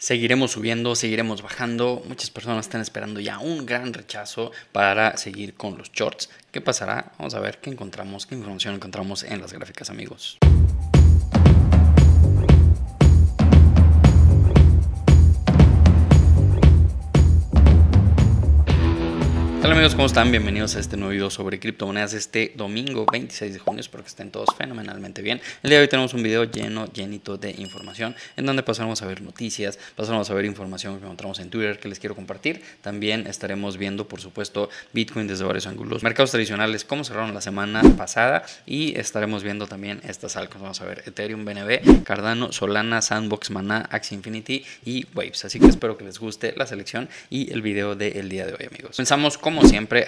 Seguiremos subiendo, seguiremos bajando. Muchas personas están esperando ya un gran rechazo para seguir con los shorts. ¿Qué pasará? Vamos a ver qué encontramos, qué información encontramos en las gráficas, amigos. Hola amigos? ¿Cómo están? Bienvenidos a este nuevo video sobre criptomonedas este domingo 26 de junio. Espero que estén todos fenomenalmente bien. El día de hoy tenemos un video lleno, llenito de información en donde pasaremos a ver noticias, pasaremos a ver información que encontramos en Twitter que les quiero compartir. También estaremos viendo, por supuesto, Bitcoin desde varios ángulos, mercados tradicionales, cómo cerraron la semana pasada y estaremos viendo también estas altcoins. Vamos a ver Ethereum, BNB, Cardano, Solana, Sandbox, Mana, Axie Infinity y Waves. Así que espero que les guste la selección y el video del día de hoy, amigos. Pensamos como siempre,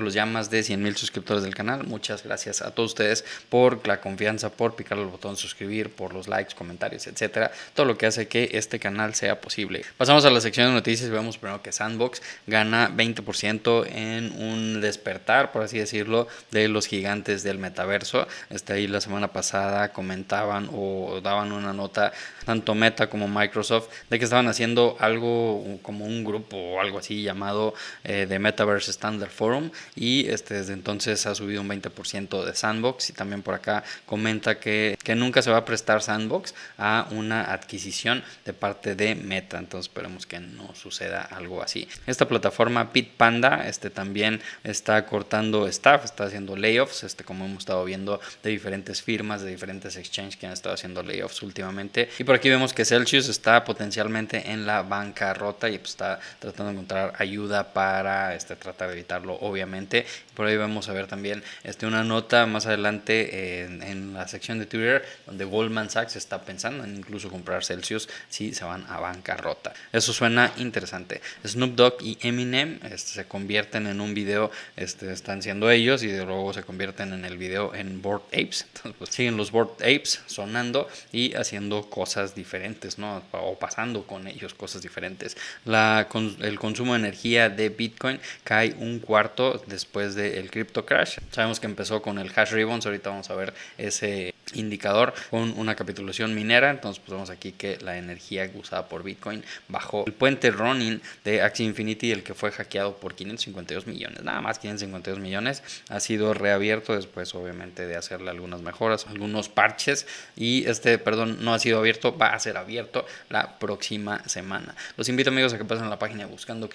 los ya más de 100 mil suscriptores del canal. Muchas gracias a todos ustedes por la confianza, por picar el botón suscribir, por los likes, comentarios, etcétera. Todo lo que hace que este canal sea posible. Pasamos a la sección de noticias y vemos primero que Sandbox gana 20% en un despertar, por así decirlo, de los gigantes del metaverso. Este ahí la semana pasada comentaban o daban una nota tanto Meta como Microsoft, de que estaban haciendo algo como un grupo o algo así llamado eh, de The Metaverse Standard Forum y este, desde entonces ha subido un 20% de Sandbox y también por acá comenta que, nunca se va a prestar Sandbox a una adquisición de parte de Meta, entonces esperemos que no suceda algo así. Esta plataforma Bitpanda este, también está cortando staff, está haciendo layoffs, este, como hemos estado viendo de diferentes firmas, de diferentes exchanges que han estado haciendo layoffs últimamente aquí vemos que Celsius está potencialmente en la bancarrota y pues, está tratando de encontrar ayuda para este, tratar de evitarlo, obviamente. Por ahí vamos a ver también este, una nota más adelante en, la sección de Twitter donde Goldman Sachs está pensando en incluso comprar Celsius si se van a bancarrota. Eso suena interesante. Snoop Dogg y Eminem este, se convierten en un video, este, están siendo ellos y de luego se convierten en el video en Bored Apes. pues, siguen los Bored Apes sonando y haciendo cosas diferentes, ¿no? O pasando con ellos cosas diferentes. La, el consumo de energía de Bitcoin cae un cuarto después del crypto crash. Sabemos que empezó con el hash ribbons, ahorita vamos a ver ese indicador con una capitulación minera. Entonces, pues vemos aquí que la energía usada por Bitcoin bajó el puente Running de Axie Infinity, el que fue hackeado por 552 millones, nada más 552 millones, ha sido reabierto después, obviamente, de hacerle algunas mejoras, algunos parches. Y este, perdón, no ha sido abierto, va a ser abierto la próxima semana. Los invito, amigos, a que pasen a la página buscando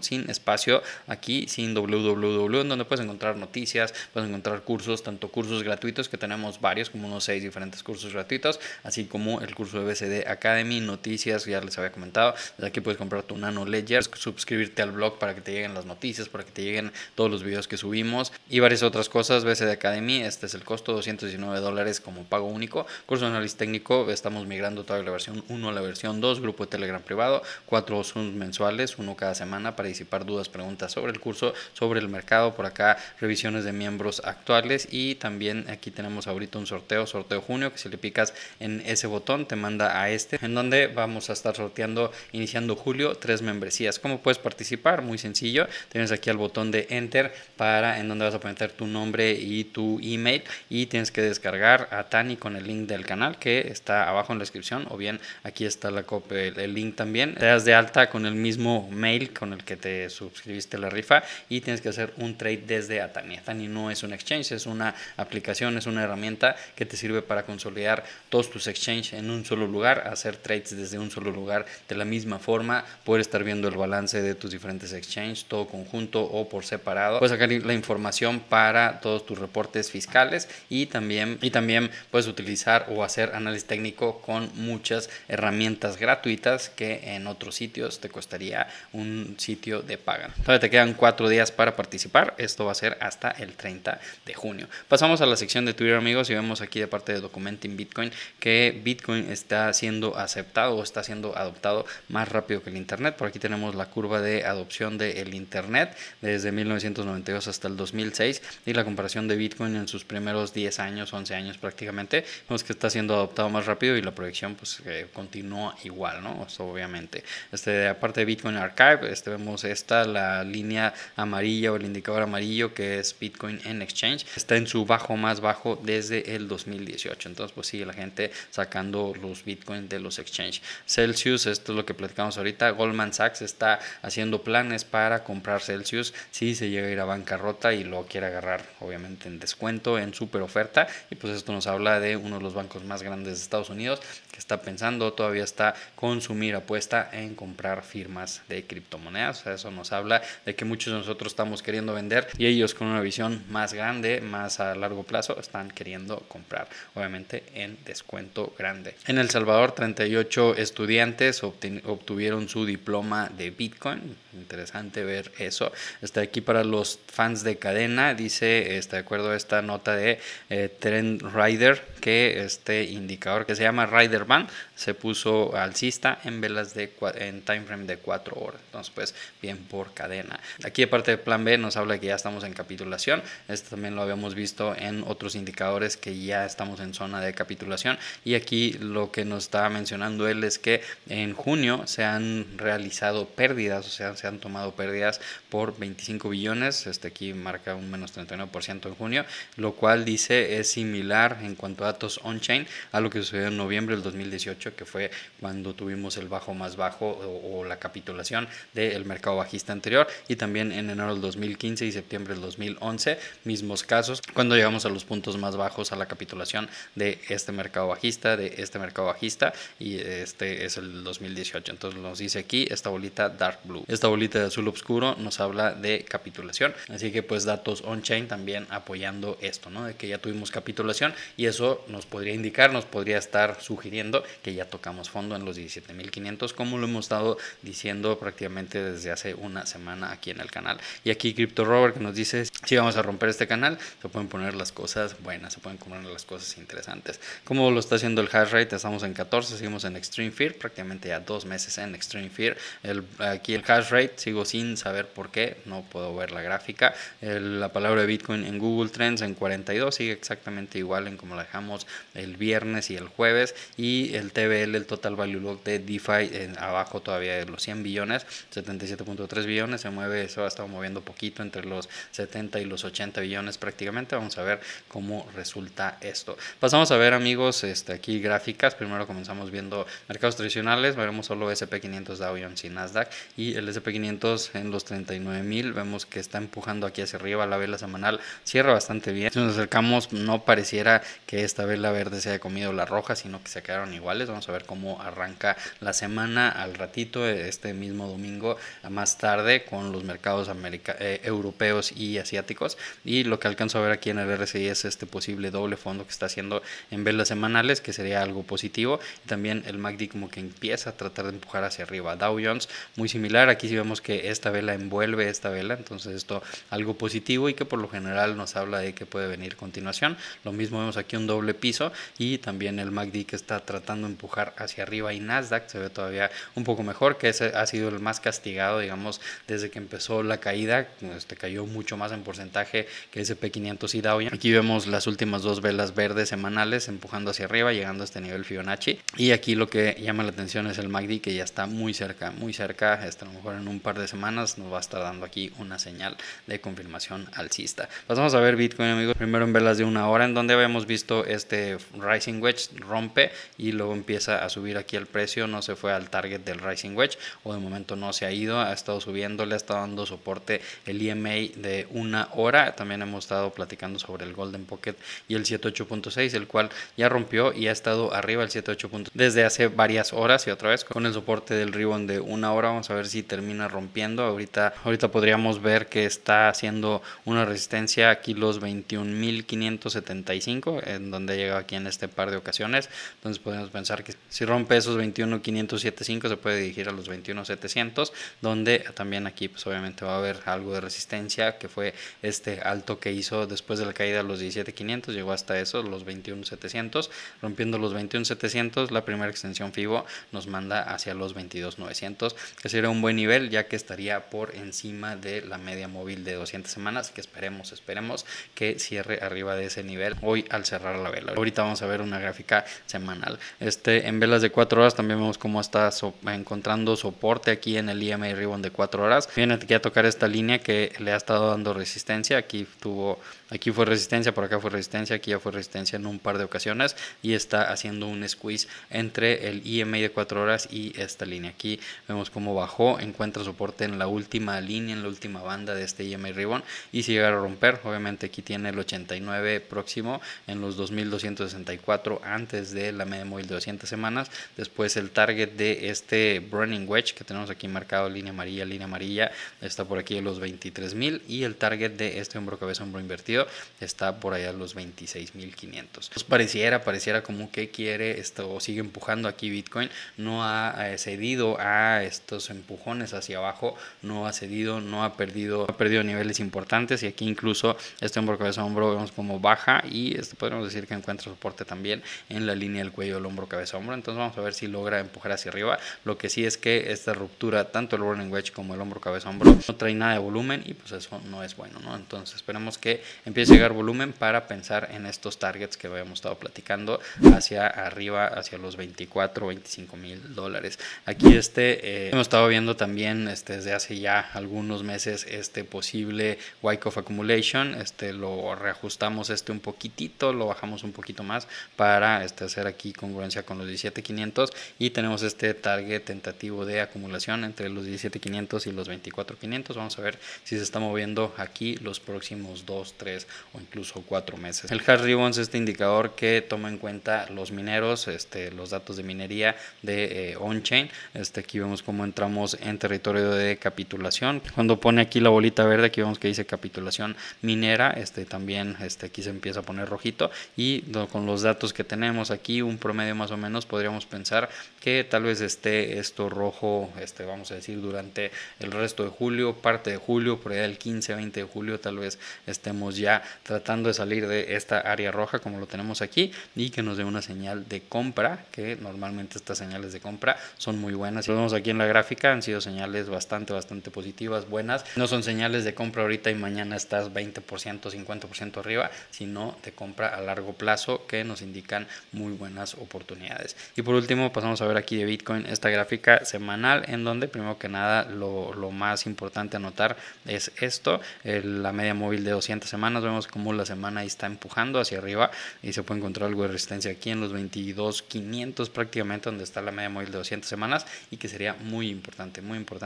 sin espacio aquí, sin www, en donde puedes encontrar noticias, puedes encontrar cursos, tanto cursos gratuitos que tenemos varios, como unos seis diferentes cursos gratuitos, así como el curso de BCD Academy, noticias, ya les había comentado. Desde aquí puedes comprar tu Nano Ledger, suscribirte al blog para que te lleguen las noticias, para que te lleguen todos los videos que subimos y varias otras cosas. BCD Academy, este es el costo, 219 dólares como pago único. Curso de análisis técnico, estamos migrando toda la versión 1 a la versión 2, grupo de Telegram privado, cuatro Zooms mensuales, uno cada semana para disipar dudas, preguntas sobre el curso, sobre el mercado. Por acá, revisiones de miembros actuales y también aquí tenemos ahorita un sorteo, sorteo junio, que si le picas en ese botón te manda a este, en donde vamos a estar sorteando iniciando julio tres membresías. ¿Cómo puedes participar? Muy sencillo, tienes aquí el botón de enter para en donde vas a poner tu nombre y tu email y tienes que descargar a Tani con el link del canal que está abajo en la descripción o bien aquí está la copia, el, link también. Te das de alta con el mismo mail con el que te suscribiste la rifa y tienes que hacer un trade desde Tani, Tani no es un exchange, es una aplicación, es una herramienta que te sirve para consolidar todos tus exchanges en un solo lugar, hacer trades desde un solo lugar de la misma forma, poder estar viendo el balance de tus diferentes exchanges, todo conjunto o por separado. Puedes sacar la información para todos tus reportes fiscales y también, y también puedes utilizar o hacer análisis técnico con muchas herramientas gratuitas que en otros sitios te costaría un sitio de paga. Todavía te quedan cuatro días para participar. Esto va a ser hasta el 30 de junio. Pasamos a la sección de Twitter, amigos vemos aquí de parte de Documenting Bitcoin que Bitcoin está siendo aceptado o está siendo adoptado más rápido que el Internet. Por aquí tenemos la curva de adopción del Internet desde 1992 hasta el 2006 y la comparación de Bitcoin en sus primeros 10 años, 11 años prácticamente. Vemos que está siendo adoptado más rápido y la proyección pues continúa igual, ¿no? obviamente. Este, aparte de Bitcoin Archive, este, vemos esta, la línea amarilla o el indicador amarillo que es Bitcoin en Exchange. Está en su bajo más bajo desde el 2018. Entonces, pues sigue la gente sacando los bitcoins de los exchanges. Celsius, esto es lo que platicamos ahorita. Goldman Sachs está haciendo planes para comprar Celsius si se llega a ir a bancarrota y lo quiere agarrar, obviamente, en descuento, en super oferta. Y pues esto nos habla de uno de los bancos más grandes de Estados Unidos que está pensando, todavía está consumir apuesta en comprar firmas de criptomonedas. eso nos habla de que muchos de nosotros estamos queriendo vender y ellos con una visión más grande, más a largo plazo, están queriendo comprar, obviamente en descuento grande. En El Salvador, 38 estudiantes obtuvieron su diploma de Bitcoin Interesante ver eso. Está aquí para los fans de cadena, dice, está de acuerdo a esta nota de eh, Trend Rider, que este indicador que se llama rider Band se puso alcista en velas de en time frame de 4 horas. Entonces, pues bien por cadena. Aquí aparte de plan B nos habla que ya estamos en capitulación. Esto también lo habíamos visto en otros indicadores que ya estamos en zona de capitulación. Y aquí lo que nos estaba mencionando él es que en junio se han realizado pérdidas, o sea, se han tomado pérdidas por 25 billones, este aquí marca un menos 39% en junio, lo cual dice es similar en cuanto a datos on-chain a lo que sucedió en noviembre del 2018, que fue cuando tuvimos el bajo más bajo o, la capitulación del mercado bajista anterior y también en enero del 2015 y septiembre del 2011, mismos casos, cuando llegamos a los puntos más bajos a la capitulación de este mercado bajista, de este mercado bajista y este es el 2018. Entonces nos dice aquí esta bolita dark blue. Esta bolita de azul oscuro nos habla de capitulación. Así que pues datos on-chain también apoyando esto, ¿no? De que ya tuvimos capitulación y eso nos podría indicar, nos podría estar sugiriendo que ya tocamos fondo en los 17.500, como lo hemos estado diciendo prácticamente desde hace una semana aquí en el canal. Y aquí Crypto Robert que nos dice, si vamos a romper este canal, se pueden poner las cosas buenas, se pueden poner las cosas interesantes. Como lo está haciendo el hash rate, estamos en 14, seguimos en Extreme Fear, prácticamente ya dos meses en Extreme Fear. El, aquí el hash rate sigo sin saber por qué, no puedo ver la gráfica. la palabra de Bitcoin en Google Trends en 42 sigue exactamente igual en como la dejamos el viernes y el jueves. Y el TBL, el Total Value Lock de DeFi, abajo todavía de los 100 billones, 77.3 billones, se mueve, eso ha estado moviendo poquito entre los 70 y los 80 billones prácticamente. Vamos a ver cómo resulta esto. Pasamos a ver amigos, este, aquí gráficas. Primero comenzamos viendo mercados tradicionales, veremos solo SP500 Dow Jones y Nasdaq y el SP 500 en los 39.000. Vemos que está empujando aquí hacia arriba la vela semanal. Cierra bastante bien. Si nos acercamos, no pareciera que esta vela verde se haya comido la roja, sino que se quedaron iguales. Vamos a ver cómo arranca la semana al ratito, eh, este mismo domingo, más tarde, con los mercados eh, europeos y asiáticos. Y lo que alcanzo a ver aquí en el RSI es este posible doble fondo que está haciendo en velas semanales, que sería algo positivo. También el MACD como que empieza a tratar de empujar hacia arriba. Dow Jones, muy similar. Aquí sí vemos que esta vela envuelve esta vela, entonces esto algo positivo y que por lo general nos habla de que puede venir continuación. Lo mismo vemos aquí un doble piso y también el MACD que está tratando de empujar hacia arriba y Nasdaq se ve todavía un poco mejor, que ese ha sido el más castigado, digamos, desde que empezó la caída, este cayó mucho más en porcentaje que SP500 y Dow. Aquí vemos las últimas dos velas verdes semanales empujando hacia arriba, llegando a este nivel Fibonacci y aquí lo que llama la atención es el MACD que ya está muy cerca, muy cerca, está a lo mejor en un par de semanas nos va a estar dando aquí una señal de confirmación alcista. Pasamos a ver Bitcoin, amigos. Primero en velas de una hora, en donde habíamos visto este Rising Wedge rompe y luego empieza a subir aquí el precio. No se fue al target del Rising Wedge o de momento no se ha ido. Ha estado subiendo, le ha estado dando soporte el EMA de una hora. También hemos estado platicando sobre el Golden Pocket y el 78.6, el cual ya rompió y ha estado arriba el 78.6 desde hace varias horas y otra vez con el soporte del ribbon de una hora. Vamos a ver si termina rompiendo. Ahorita, ahorita podríamos ver que está haciendo una resistencia aquí los 21.575, en donde ha llegado aquí en este par de ocasiones. Entonces podemos pensar que si rompe esos 21.575 se puede dirigir a los 21.700, donde también aquí pues obviamente va a haber algo de resistencia, que fue este alto que hizo después de la caída de los 17.500, llegó hasta esos los 21.700. Rompiendo los 21.700, la primera extensión FIBO nos manda hacia los 22.900, que sería un buen nivel ya que estaría por encima de la media móvil de 200 semanas que esperemos esperemos que cierre arriba de ese nivel hoy al cerrar la vela ahorita vamos a ver una gráfica semanal este en velas de 4 horas también vemos cómo está encontrando soporte aquí en el IMI ribbon de 4 horas viene aquí a tocar esta línea que le ha estado dando resistencia aquí tuvo aquí fue resistencia por acá fue resistencia aquí ya fue resistencia en un par de ocasiones y está haciendo un squeeze entre el EMA de 4 horas y esta línea aquí vemos cómo bajó encuentra encuentra soporte en la última línea, en la última banda de este EMI Ribbon. Y si llegara a romper, obviamente aquí tiene el 89 próximo en los 2264 antes de la media móvil de 200 semanas. Después el target de este Burning Wedge que tenemos aquí marcado línea amarilla, línea amarilla, está por aquí en los 23.000 y el target de este hombro cabeza hombro invertido está por allá en los 26.500. Pues pareciera, pareciera como que quiere esto, sigue empujando aquí Bitcoin, no ha eh, cedido a estos empujones, hacia abajo, no ha cedido, no ha perdido, ha perdido niveles importantes y aquí incluso este hombro cabeza hombro vemos como baja y esto podemos decir que encuentra soporte también en la línea del cuello del hombro cabeza hombro, entonces vamos a ver si logra empujar hacia arriba, lo que sí es que esta ruptura tanto el rolling wedge como el hombro cabeza hombro no trae nada de volumen y pues eso no es bueno, ¿no? Entonces esperemos que empiece a llegar volumen para pensar en estos targets que habíamos estado platicando hacia arriba, hacia los 24, 25 mil dólares. Aquí este, eh, hemos estado viendo también este, desde hace ya algunos meses este posible Wyckoff of Accumulation, este, lo reajustamos este un poquitito, lo bajamos un poquito más para este, hacer aquí congruencia con los 17500 y tenemos este target tentativo de acumulación entre los 17500 y los 24500. Vamos a ver si se está moviendo aquí los próximos 2, 3 o incluso 4 meses. El HARD Ribbons es este indicador que toma en cuenta los mineros, este, los datos de minería de eh, on-chain. Este, aquí vemos cómo entramos en territorio de capitulación. Cuando pone aquí la bolita verde, aquí vemos que dice capitulación minera, este también este, aquí se empieza a poner rojito y con los datos que tenemos aquí, un promedio más o menos, podríamos pensar que tal vez esté esto rojo, este, vamos a decir, durante el resto de julio, parte de julio, por allá el 15, 20 de julio, tal vez estemos ya tratando de salir de esta área roja como lo tenemos aquí y que nos dé una señal de compra, que normalmente estas señales de compra son muy buenas. Lo vemos aquí en la gráfica, han sido señales bastante, bastante positivas, buenas. No son señales de compra ahorita y mañana estás 20%, 50% arriba, sino de compra a largo plazo que nos indican muy buenas oportunidades. Y por último, pasamos a ver aquí de Bitcoin esta gráfica semanal en donde primero que nada lo, más importante a notar es esto, la media móvil de 200 semanas, vemos cómo la semana ahí está empujando hacia arriba y se puede encontrar algo de resistencia aquí en los 22.500 prácticamente donde está la media móvil de 200 semanas y que sería muy importante, muy importante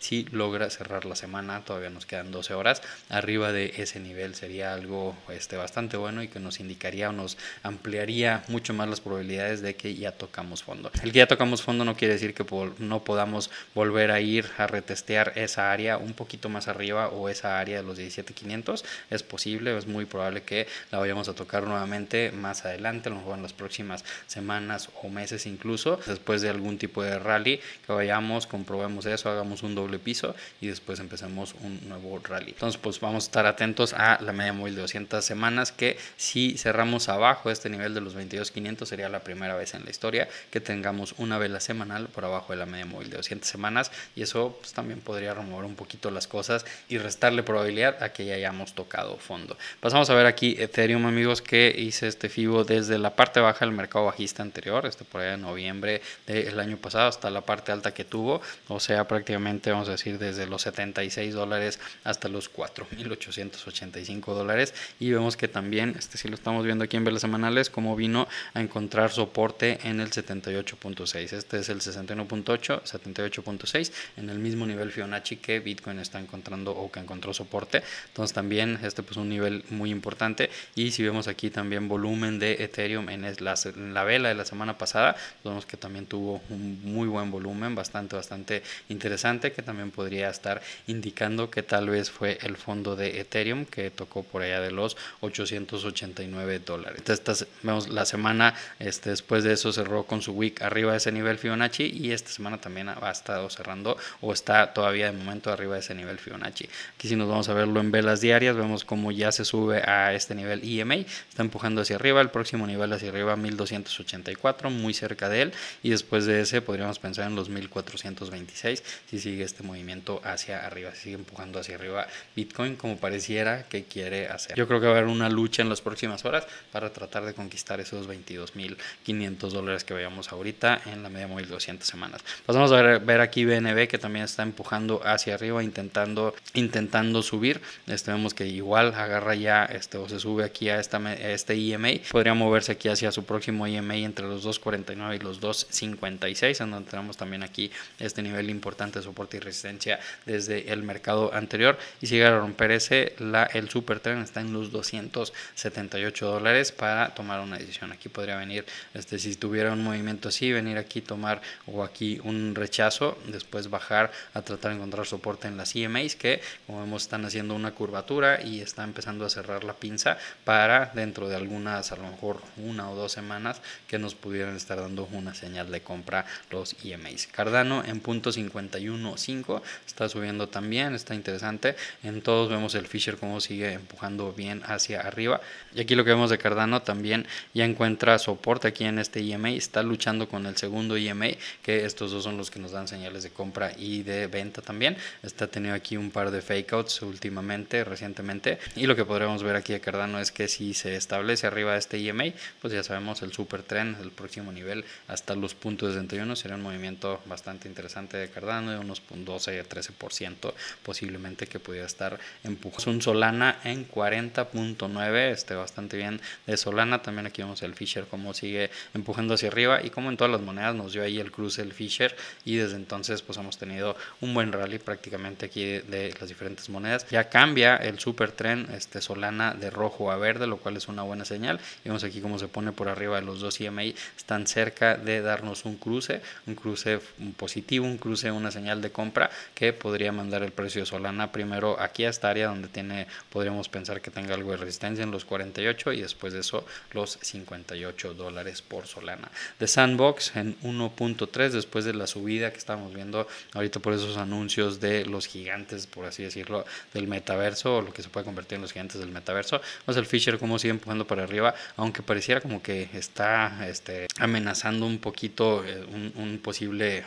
si logra cerrar la semana, todavía nos quedan 12 horas. Arriba de ese nivel sería algo este, bastante bueno y que nos indicaría o nos ampliaría mucho más las probabilidades de que ya tocamos fondo. El que ya tocamos fondo no quiere decir que no podamos volver a ir a retestear esa área un poquito más arriba o esa área de los 17500. Es posible, es muy probable que la vayamos a tocar nuevamente más adelante, a lo mejor en las próximas semanas o meses incluso, después de algún tipo de rally, que vayamos, comprobemos eso, hagamos un doble piso y después empezamos un nuevo rally. Entonces, pues vamos a estar atentos a la media móvil de 200 semanas, que si cerramos abajo este nivel de los 22,500 sería la primera vez en la historia que tengamos una vela semanal por abajo de la media móvil de 200 semanas y eso pues, también podría remover un poquito las cosas y restarle probabilidad a que ya hayamos tocado fondo. Pasamos a ver aquí Ethereum, amigos, que hice este FIBO desde la parte baja del mercado bajista anterior, este por allá de noviembre del año pasado, hasta la parte alta que tuvo, o sea, prácticamente vamos a decir, desde los 76 dólares hasta los 4.885 dólares. Y vemos que también, este si lo estamos viendo aquí en velas semanales, Como vino a encontrar soporte en el 78.6. Este es el 61.8, 78.6, en el mismo nivel Fibonacci que Bitcoin está encontrando o que encontró soporte. Entonces también este pues un nivel muy importante. Y si vemos aquí también volumen de Ethereum en la, en la vela de la semana pasada, vemos que también tuvo un muy buen volumen, bastante, bastante interesante interesante que también podría estar indicando que tal vez fue el fondo de Ethereum que tocó por allá de los 889 dólares. Entonces, vemos la semana este, después de eso cerró con su week arriba de ese nivel Fibonacci y esta semana también ha estado cerrando o está todavía de momento arriba de ese nivel Fibonacci. Aquí si nos vamos a verlo en velas diarias, vemos cómo ya se sube a este nivel EMA, está empujando hacia arriba, el próximo nivel hacia arriba 1284, muy cerca de él y después de ese podríamos pensar en los 1426 si sigue este movimiento hacia arriba, si sigue empujando hacia arriba Bitcoin como pareciera que quiere hacer. Yo creo que va a haber una lucha en las próximas horas para tratar de conquistar esos 22.500 dólares que veíamos ahorita en la media móvil 200 semanas. Pasamos a ver, aquí BNB que también está empujando hacia arriba, intentando, intentando subir. Este, vemos que igual agarra ya este, o se sube aquí a, esta, este IMA. E Podría moverse aquí hacia su próximo IMA e entre los 2.49 y los 2.56, en donde tenemos también aquí este nivel importante soporte y resistencia desde el mercado anterior y si llega a romper ese, la, el tren está en los 278 dólares para tomar una decisión. Aquí podría venir, este, si tuviera un movimiento así, venir aquí tomar o aquí un rechazo, después bajar a tratar de encontrar soporte en las EMAs que como vemos están haciendo una curvatura y está empezando a cerrar la pinza para dentro de algunas, a lo mejor una o dos semanas que nos pudieran estar dando una señal de compra los EMAs. Cardano en punto 50 15 está subiendo también, está interesante. En todos vemos el Fisher como sigue empujando bien hacia arriba. Y aquí lo que vemos de Cardano también ya encuentra soporte aquí en este IMA, e está luchando con el segundo IMA, e que estos dos son los que nos dan señales de compra y de venta también. Está teniendo aquí un par de fakeouts últimamente, recientemente. Y lo que podremos ver aquí de Cardano es que si se establece arriba de este IMA, e pues ya sabemos el super tren, el próximo nivel hasta los puntos 61 sería un movimiento bastante interesante de Cardano de unos 12, 13% posiblemente que pudiera estar empujando. Un Solana en 40.9, este bastante bien de Solana. También aquí vemos el Fisher como sigue empujando hacia arriba y como en todas las monedas nos dio ahí el cruce el Fisher y desde entonces pues hemos tenido un buen rally prácticamente aquí de, las diferentes monedas. Ya cambia el super tren este Solana de rojo a verde, lo cual es una buena señal. vemos aquí cómo se pone por arriba de los dos IMI, e están cerca de darnos un cruce, un cruce positivo, un cruce, una señal de compra que podría mandar el precio de Solana primero aquí a esta área donde tiene, podríamos pensar que tenga algo de resistencia en los 48 y después de eso los 58 dólares por Solana. de Sandbox en 1.3 después de la subida que estamos viendo ahorita por esos anuncios de los gigantes, por así decirlo, del metaverso o lo que se puede convertir en los gigantes del metaverso. O el Fisher como sigue empujando para arriba, aunque pareciera como que está este, amenazando un poquito eh, un posible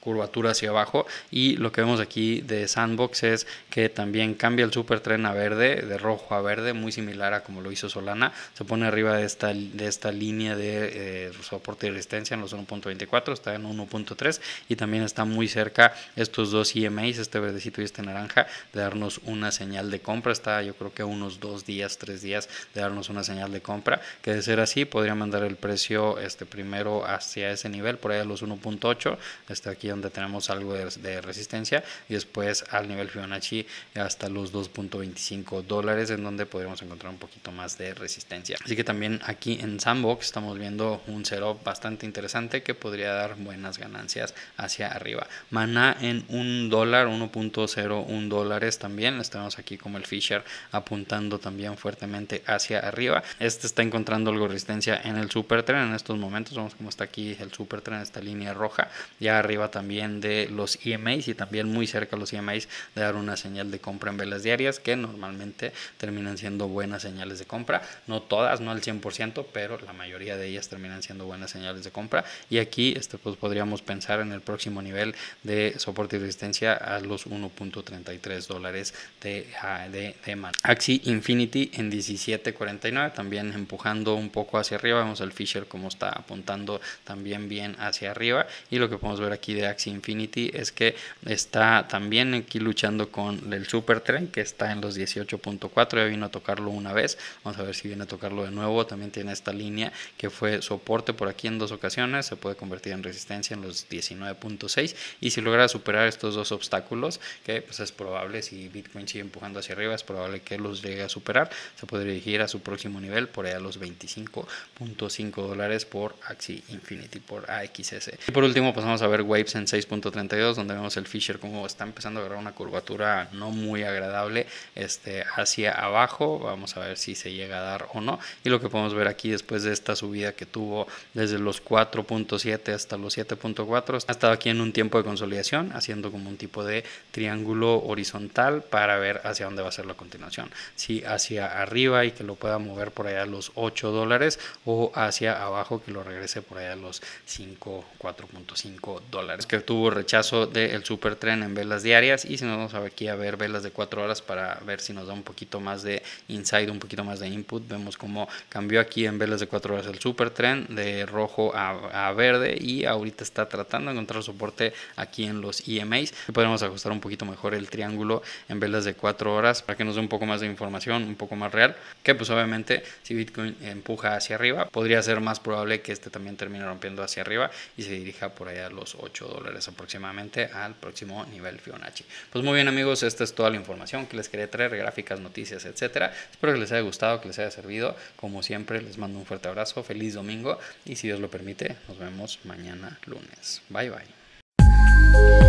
curvatura hacia abajo y lo que vemos aquí de Sandbox es que también cambia el tren a verde, de rojo a verde, muy similar a como lo hizo Solana, se pone arriba de esta, de esta línea de eh, soporte y resistencia en los 1.24, está en 1.3 y también está muy cerca estos dos e IMAs este verdecito y este naranja, de darnos una señal de compra, está yo creo que unos dos días, tres días de darnos una señal de compra, que de ser así podría mandar el precio este primero hacia ese nivel, por ahí a los 1.8, aquí donde tenemos algo de, resistencia y después al nivel Fibonacci hasta los 2.25 dólares en donde podríamos encontrar un poquito más de resistencia. Así que también aquí en Sandbox estamos viendo un setup bastante interesante que podría dar buenas ganancias hacia arriba. Mana en un dólar, 1.01 dólares también. Estamos aquí como el Fisher apuntando también fuertemente hacia arriba. Este está encontrando algo de resistencia en el supertren en estos momentos. Vemos como está aquí el supertren, esta línea roja. Ya arriba también de los EMA y también muy cerca los EMA de dar una señal de compra en velas diarias que normalmente terminan siendo buenas señales de compra. No todas, no al 100%, pero la mayoría de ellas terminan siendo buenas señales de compra. Y aquí esto pues, podríamos pensar en el próximo nivel de soporte y resistencia a los 1.33 dólares de, ah, de, de Axi Infinity en 17.49, también empujando un poco hacia arriba. Vemos el Fisher como está apuntando también bien hacia arriba. Y lo que podemos ver aquí aquí de Axie Infinity es que está también aquí luchando con el Super Tren que está en los 18.4, ya vino a tocarlo una vez, vamos a ver si viene a tocarlo de nuevo, también tiene esta línea que fue soporte por aquí en dos ocasiones, se puede convertir en resistencia en los 19.6 y si logra superar estos dos obstáculos, que pues es probable si Bitcoin sigue empujando hacia arriba, es probable que los llegue a superar, se puede dirigir a su próximo nivel por allá a los 25.5 dólares por Axie Infinity, por AXS. Y por último pasamos a ver Waves en 6.32, donde vemos el Fisher como está empezando a agarrar una curvatura no muy agradable este, hacia abajo. Vamos a ver si se llega a dar o no. Y lo que podemos ver aquí después de esta subida que tuvo desde los 4.7 hasta los 7.4, ha estado aquí en un tiempo de consolidación, haciendo como un tipo de triángulo horizontal para ver hacia dónde va a ser la continuación. Si hacia arriba y que lo pueda mover por allá a los 8 dólares o hacia abajo que lo regrese por allá a los 5, 4.5 dólares. Es que tuvo rechazo del super supertren en velas diarias. Y si nos vamos aquí a ver velas de 4 horas para ver si nos da un poquito más de inside un poquito más de input, vemos cómo cambió aquí en velas de 4 horas el supertren de rojo a, a verde y ahorita está tratando de encontrar soporte aquí en los EMAs. Podemos ajustar un poquito mejor el triángulo en velas de 4 horas para que nos dé un poco más de información, un poco más real, que pues obviamente si Bitcoin empuja hacia arriba, podría ser más probable que este también termine rompiendo hacia arriba y se dirija por allá a los 8. 8 dólares aproximadamente al próximo nivel Fibonacci. Pues muy bien amigos, esta es toda la información que les quería traer, gráficas, noticias, etcétera. Espero que les haya gustado, que les haya servido. Como siempre, les mando un fuerte abrazo, feliz domingo y si Dios lo permite, nos vemos mañana lunes. Bye bye.